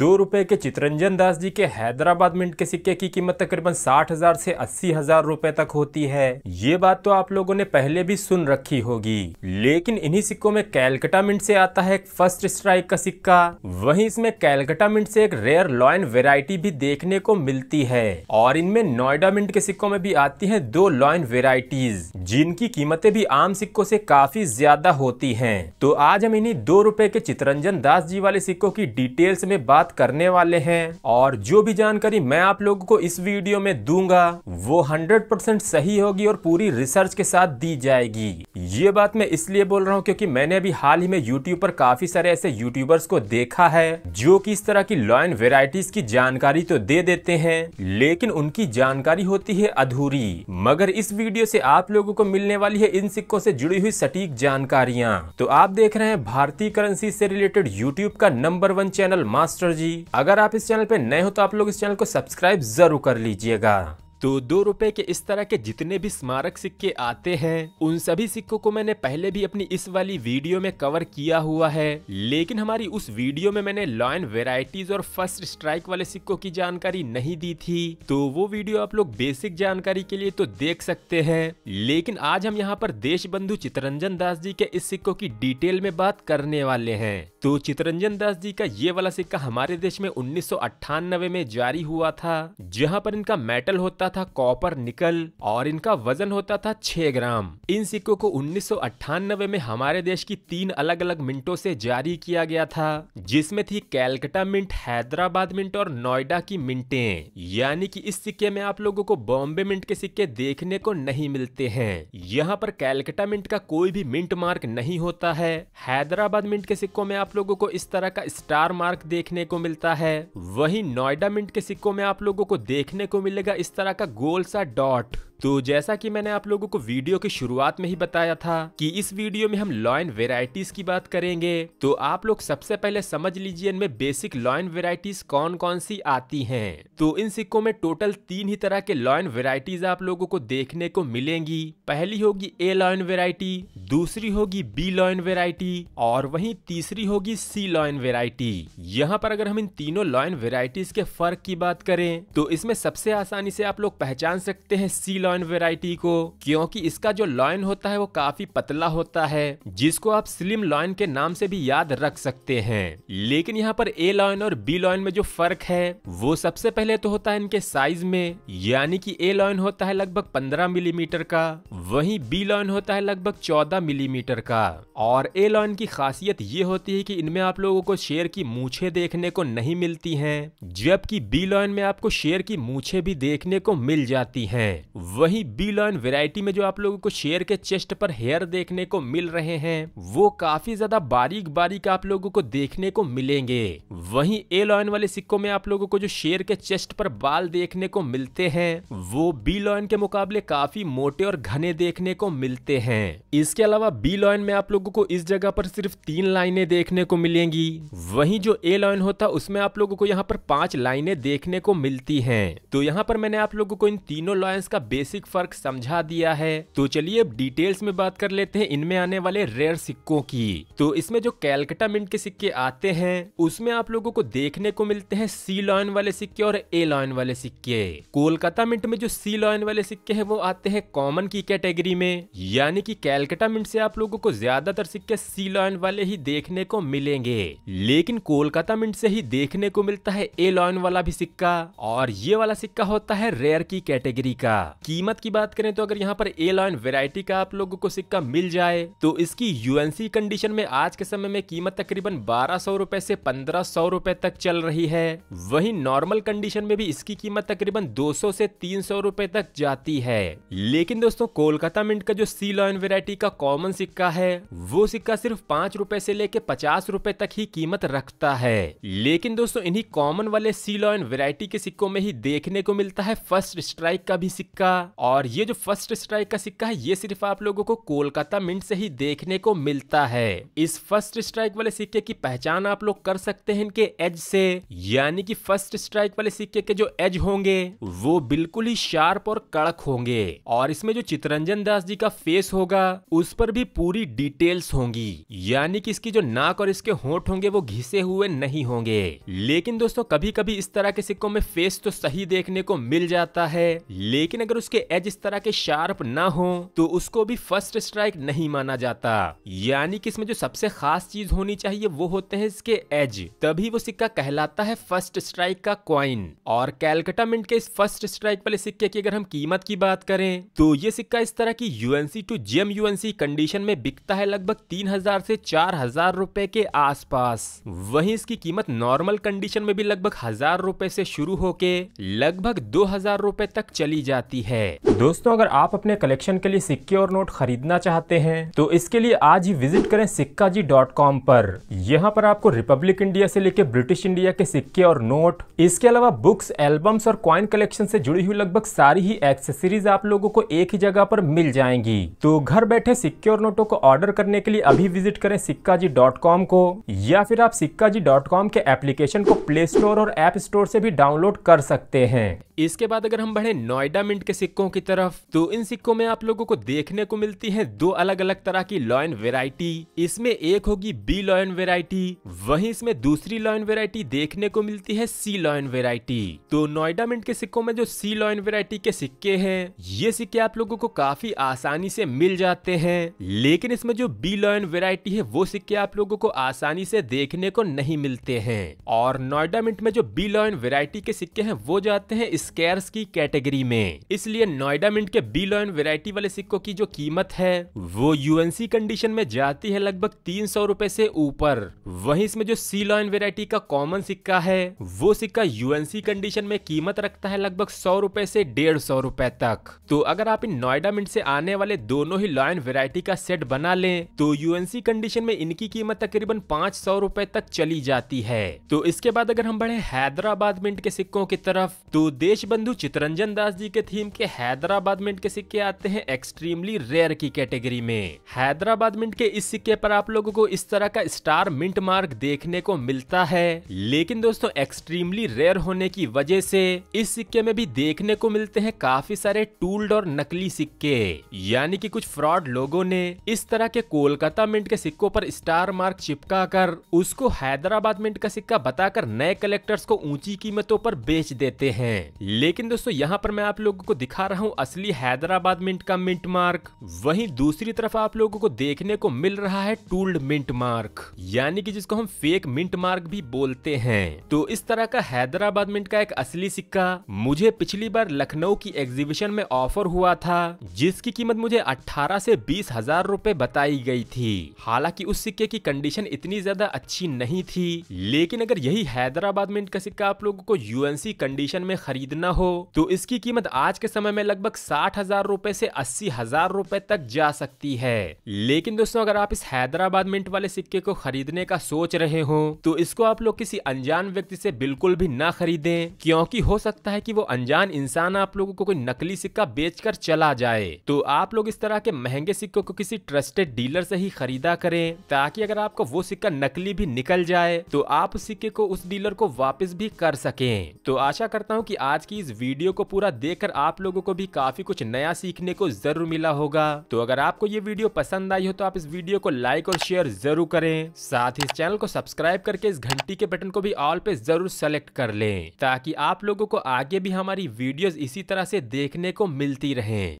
दो रुपए के चितरंजन दास जी के हैदराबाद मिंट के सिक्के की कीमत तकरीबन साठ हजार से अस्सी हजार रूपए तक होती है ये बात तो आप लोगों ने पहले भी सुन रखी होगी लेकिन इन्हीं सिक्कों में कैलकटा मिंट से आता है एक फर्स्ट स्ट्राइक का सिक्का वहीं इसमें कैलकटा मिंट से एक रेयर लॉयन वेरायटी भी देखने को मिलती है और इनमें नोएडा मिंट के सिक्कों में भी आती है दो लॉयन वेराइटीज जिनकी कीमतें भी आम सिक्कों से काफी ज्यादा होती है तो आज हम इन्हीं दो रूपए के चितरंजन दास जी वाले सिक्कों की डिटेल्स में बात करने वाले हैं और जो भी जानकारी मैं आप लोगों को इस वीडियो में दूंगा वो 100% सही होगी और पूरी रिसर्च के साथ दी जाएगी ये बात मैं इसलिए बोल रहा हूँ क्योंकि मैंने अभी हाल ही में यूट्यूब पर काफी सारे ऐसे यूट्यूबर्स को देखा है जो की इस तरह की लॉयन वेराइटीज की जानकारी तो दे देते हैं लेकिन उनकी जानकारी होती है अधूरी मगर इस वीडियो से आप लोगों को मिलने वाली है इन सिक्कों से जुड़ी हुई सटीक जानकारियां तो आप देख रहे हैं भारतीय करेंसी से रिलेटेड यूट्यूब का number one channel master master ji अगर आप इस चैनल पे नए हो तो आप लोग इस चैनल को सब्सक्राइब जरूर कर लीजिएगा तो दो रुपए के इस तरह के जितने भी स्मारक सिक्के आते हैं उन सभी सिक्कों को मैंने पहले भी अपनी इस वाली वीडियो में कवर किया हुआ है लेकिन हमारी उस वीडियो में मैंने लॉयन वेराइटीज और फर्स्ट स्ट्राइक वाले सिक्कों की जानकारी नहीं दी थी तो वो वीडियो आप लोग बेसिक जानकारी के लिए तो देख सकते हैं लेकिन आज हम यहाँ पर देश बंधु चितरंजन दास जी के इस सिक्कों की डिटेल में बात करने वाले है तो चितरंजन दास जी का ये वाला सिक्का हमारे देश में उन्नीस में जारी हुआ था जहाँ पर इनका मेटल होता था कॉपर निकल और इनका वजन होता था 6 ग्राम इन सिक्कों को उन्नीस में हमारे देश की तीन अलग अलग मिंटों से जारी किया गया था जिसमें थी कैलकटा मिंट हैदराबाद मिंट और नोएडा की मिंटें यानी कि इस सिक्के में आप लोगों को बॉम्बे मिंट के सिक्के देखने को नहीं मिलते हैं यहाँ पर कैलकटा मिंट का कोई भी मिंट मार्क नहीं होता है हैदराबाद मिंट के सिक्कों में आप लोगों को इस तरह का स्टार मार्क देखने को मिलता है वही नोएडा मिंट के सिक्कों में आप लोगों को देखने को मिलेगा इस तरह का गोल सा डॉट तो जैसा कि मैंने आप लोगों को वीडियो की शुरुआत में ही बताया था कि इस वीडियो में हम लॉइन वेराइटीज की बात करेंगे तो आप लोग सबसे पहले समझ लीजिए इनमें बेसिक लॉइन वेराइटीज कौन कौन सी आती हैं तो इन सिक्कों में टोटल तीन ही तरह के लॉइन वेराइटीज आप लोगों को देखने को मिलेंगी पहली होगी ए लॉइन वेराइटी दूसरी होगी बी लॉइन वेराइटी और वही तीसरी होगी सी लॉइन वेराइटी यहाँ पर अगर हम इन तीनों लॉइन वेराइटीज के फर्क की बात करें तो इसमें सबसे आसानी से आप लोग पहचान सकते हैं सी लॉयन वेराइटी को क्योंकि इसका जो लॉयन होता है वो काफी पतला होता है जिसको आप स्लिम लॉयन के नाम से भी याद रख सकते हैं लेकिन यहाँ पर ए लॉयन और बी लॉयन में जो फर्क है वो सबसे पहले तो होता है इनके साइज में यानी कि ए लॉयन होता है लगभग 15 मिलीमीटर का वहीं बी लॉयन होता है लगभग 14 मिलीमीटर का और ए लॉयन की खासियत ये होती है कि इनमें आप लोगों को शेर की मूछे देखने को नहीं मिलती हैं जबकि बी लॉयन में आपको शेर की मूछे भी देखने को मिल जाती हैं वहीं बी लॉइन वेराइटी में जो आप लोगों को शेर के चेस्ट पर हेयर देखने को मिल रहे हैं वो काफी ज्यादा बारीक बारीक आप लोगों को देखने को मिलेंगे वहीं ए लॉइन वाले सिक्कों में आप लोगों को जो शेर के चेस्ट पर बाल देखने को मिलते हैं वो बी लॉइन के मुकाबले काफी मोटे और घने देखने को मिलते हैं इसके अलावा बी लॉइन में आप लोगों को इस जगह पर सिर्फ तीन लाइने देखने को मिलेंगी वही जो ए लॉइन होता उसमें आप लोगों को यहाँ पर पांच लाइने देखने को मिलती है तो यहाँ पर मैंने आप लोगों को इन तीनों लॉयस का बेसिक फर्क समझा दिया है तो चलिए अब डिटेल्स में बात कर लेते हैं इनमें आने वाले रेयर सिक्कों की तो इसमें जो कैलकटा मिंट के सिक्के आते हैं उसमें आप लोगों को देखने को मिलते हैं सी लॉयन वाले सिक्के और ए लॉयन वाले सिक्के कोलकाता मिंट में जो सी लॉयन वाले सिक्के है वो आते हैं कॉमन की कैटेगरी में यानी की कैलकटा मिंट से आप लोगों को ज्यादातर सिक्के सी लॉयन वाले ही देखने को मिलेंगे लेकिन कोलकाता मिंट से ही देखने को मिलता है ए लॉयन वाला भी सिक्का और ये वाला सिक्का होता है रेयर की कैटेगरी का कीमत की बात करें तो अगर यहाँ पर ए लॉइन वेराइटी का आप लोगों को सिक्का मिल जाए तो इसकी यूएनसी कंडीशन में आज के समय में कीमत तकरीबन बारह सौ रूपए से पंद्रह सौ रूपये तक चल रही है वहीं नॉर्मल कंडीशन में भी इसकी कीमत तकरीबन सौ से तीन सौ रूपए तक जाती है लेकिन दोस्तों कोलकाता मिंट का जो सी लॉन वेरायटी का कॉमन सिक्का है वो सिक्का सिर्फ पांच रूपए से लेके पचास रूपए तक ही कीमत रखता है लेकिन दोस्तों इन्हीं कॉमन वाले सी लॉन वेरायटी के सिक्कों में ही देखने को मिलता है फर्स्ट स्ट्राइक का भी सिक्का और ये जो फर्स्ट स्ट्राइक का सिक्का है ये सिर्फ आप लोगों को कोलकाता मिंट से ही देखने को मिलता है इस फर्स्ट स्ट्राइक वाले सिक्के की पहचान आप लोग कर सकते हैं इनके एज से यानी कि फर्स्ट स्ट्राइक वाले सिक्के के जो एज होंगे वो बिल्कुल ही शार्प और कड़क होंगे और इसमें जो चितरंजन दास जी का फेस होगा उस पर भी पूरी डिटेल्स होंगी यानी कि इसकी जो नाक और इसके होठ होंगे वो घिसे हुए नहीं होंगे लेकिन दोस्तों कभी कभी इस तरह के सिक्कों में फेस तो सही देखने को मिल जाता है लेकिन अगर उस उसके एज इस तरह के शार्प ना हो तो उसको भी फर्स्ट स्ट्राइक नहीं माना जाता यानी कि इसमें जो सबसे खास चीज होनी चाहिए वो होते हैं इसके एज तभी वो सिक्का कहलाता है फर्स्ट स्ट्राइक का क्वाइन और कैलकटा मिंट के इस फर्स्ट स्ट्राइक वाले सिक्के की अगर हम कीमत की बात करें तो ये सिक्का इस तरह की UNC to gem UNC condition में बिकता है लगभग तीन हजार से चार हजार रुपए के आसपास वहीं इसकी कीमत नॉर्मल कंडीशन में भी लगभग हजार रुपए से शुरू होके लगभग दो हजार रुपए तक चली जाती है है दोस्तों अगर आप अपने कलेक्शन के लिए सिक्के और नोट खरीदना चाहते हैं तो इसके लिए आज ही विजिट करें सिक्का जी डॉट कॉम पर यहाँ पर आपको रिपब्लिक इंडिया से लेकर ब्रिटिश इंडिया के सिक्के और नोट इसके अलावा बुक्स एल्बम्स और कॉइन कलेक्शन से जुड़ी हुई लगभग सारी ही एक्सेसरीज आप लोगों को एक ही जगह पर मिल जाएंगी तो घर बैठे सिक्के और नोटों को ऑर्डर करने के लिए अभी विजिट करें सिक्का जी डॉट कॉम को या फिर आप सिक्का जी डॉट कॉम के एप्लीकेशन को प्ले स्टोर और एप स्टोर से भी डाउनलोड कर सकते हैं इसके बाद अगर हम बढ़े नोएडा मिंट के सिक्कों की तरफ तो इन सिक्कों में आप लोगों को देखने को मिलती है दो अलग अलग तरह की लॉयन वेराइटी इसमें एक होगी बी लॉयन वेराइटी वहीं इसमें दूसरी लॉयन वेराइटी देखने को मिलती है सी लॉयन वेराइटी तो नोएडा मिंट के सिक्कों में जो सी लॉयन वेराइटी के सिक्के हैं ये सिक्के आप लोगों को काफी आसानी से मिल जाते हैं लेकिन इसमें जो बी लॉयन वेराइटी है वो सिक्के आप लोगों को आसानी से देखने को नहीं मिलते हैं और नोएडा मिंट में जो बी लॉयन वेराइटी के सिक्के हैं वो जाते हैं इस स्केयर्स की कैटेगरी में इसलिए नोएडा मिंट के बी लॉयन वेराइटी वाले सिक्कों की जो कीमत है वो यूएनसी कंडीशन में जाती है लगभग तीन सौ रूपए ऐसी ऊपर वही इसमें जो सी लॉयन वेराइटी का कॉमन सिक्का है वो सिक्का यूएनसी कंडीशन में कीमत रखता है लगभग सौ रूपए ऐसी डेढ़ सौ रूपए तक तो अगर आप इन नोएडा मिंट ऐसी आने वाले दोनों ही लॉयन वेरायटी का सेट बना ले तो यूएनसी कंडीशन में इनकी कीमत तकरीबन पाँच सौ रूपए तक चली जाती है तो इसके बाद अगर हम बढ़े हैदराबाद मिंट के सिक्कों की तरफ तो देश देशबंधु चितरंजन दास जी के थीम के हैदराबाद मिंट के सिक्के आते हैं एक्सट्रीमली रेयर की कैटेगरी में हैदराबाद मिंट के इस सिक्के पर आप लोगों को इस तरह का स्टार मिंट मार्क देखने को मिलता है लेकिन दोस्तों एक्सट्रीमली रेयर होने की वजह से इस सिक्के में भी देखने को मिलते हैं काफी सारे टूल्ड और नकली सिक्के यानी की कुछ फ्रॉड लोगो ने इस तरह के कोलकाता मिंट के सिक्कों पर स्टार मार्क चिपका कर उसको हैदराबाद मिंट का सिक्का बताकर नए कलेक्टर्स को ऊंची कीमतों पर बेच देते हैं लेकिन दोस्तों यहाँ पर मैं आप लोगों को दिखा रहा हूँ असली हैदराबाद मिंट का मिंट मार्क वहीं दूसरी तरफ आप लोगों को देखने को मिल रहा है टूल्ड मिंट मार्क यानी कि जिसको हम फेक मिंट मार्क भी बोलते हैं तो इस तरह का हैदराबाद मिंट का एक असली सिक्का मुझे पिछली बार लखनऊ की एग्जीबिशन में ऑफर हुआ था जिसकी कीमत मुझे अठारह से बीस हजार रूपए बताई गई थी हालांकि उस सिक्के की कंडीशन इतनी ज्यादा अच्छी नहीं थी लेकिन अगर यही हैदराबाद मिंट का सिक्का आप लोगों को यूएनसी कंडीशन में खरीद खरीदना हो तो इसकी कीमत आज के समय में लगभग साठ हजार रूपए ऐसी अस्सी हजार रूपए तक जा सकती है लेकिन दोस्तों अगर आप इस हैदराबाद मिंट वाले सिक्के को खरीदने का सोच रहे हो तो इसको आप लोग किसी अनजान व्यक्ति से बिल्कुल भी ना खरीदे क्योंकि हो सकता है की वो अनजान इंसान आप लोगों को कोई नकली सिक्का बेच चला जाए तो आप लोग इस तरह के महंगे सिक्कों को किसी ट्रस्टेड डीलर ऐसी ही खरीदा करे ताकि अगर आपको वो सिक्का नकली भी निकल जाए तो आप सिक्के को उस डीलर को वापस भी कर सकें तो आशा करता हूँ कि आज आज की इस वीडियो को पूरा देखकर आप लोगों को भी काफी कुछ नया सीखने को जरूर मिला होगा तो अगर आपको ये वीडियो पसंद आई हो तो आप इस वीडियो को लाइक और शेयर जरूर करें साथ ही इस चैनल को सब्सक्राइब करके इस घंटी के बटन को भी ऑल पे जरूर सेलेक्ट कर लें ताकि आप लोगों को आगे भी हमारी वीडियोस इसी तरह से देखने को मिलती रहे